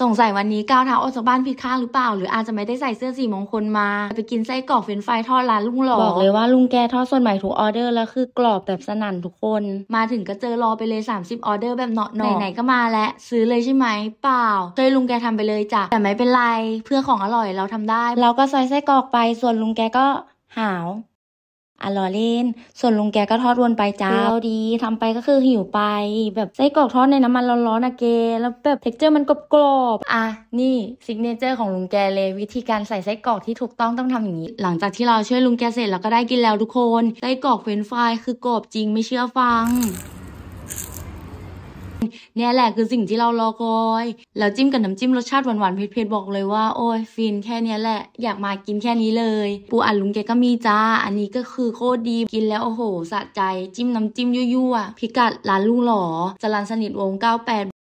สงสัยวันนี้ก้าวเท้าออกจากบ้านผิดข้างหรือเปล่า หรืออาจจะไม่ได้ใส่เสื้อสีมงคลมา ไปกินไส้กรอกเฟรนฟรายทอดร้านลุงหลอบอกเลยว่าลุงแกทอดส่วนใหม่ถูกออเดอร์ แล้วคือกรอบแบบสนั่นทุกคน มาถึงก็เจอรอไปเลย 30 ออเดอร์แบบเนาะไหนๆก็มาแล้วซื้อเลยใช่ไหมเปล่าเคยลุงแกทำไปเลยจ้ะแต่ไม่เป็นไรเพื่อของอร่อยเราทำได้เราก็ซอยไส้กรอกไป ส่วนลุงแกก็หาวอ่ะรอเล่นส่วนลุงแกก็ทอดวนไปจ้าดี ทำไปก็คือหิวไป แบบไส้กรอกทอดในน้ำมันร้อนๆนะเก แล้วแบบเท็กเจอร์มันกรอบๆ อ่ะ นี่ซิกเนเจอร์ของลุงแกเลย วิธีการใส่ไส้กรอกที่ถูกต้องต้องทำอย่างนี้ หลังจากที่เราช่วยลุงแกเสร็จแล้วก็ได้กินแล้วทุกคน ไส้กรอกเฟรนฟรายคือกรอบจริงไม่เชื่อฟังเนี่ยแหละคือสิ่งที่เรารอคอยแล้วจิ้มกับน้ำจิ้มรสชาติหวานหวานเผ็ดๆบอกเลยว่าโอ้ยฟินแค่นี้แหละอยากมากินแค่นี้เลย ปูอัดลุงแกก็มีจ้า อันนี้ก็คือโคตรดีกินแล้วโอ้โห สะใจจิ้มน้ำจิ้มยั่วๆพิกัดร้านลุงหล่อจรันสนิทวง 98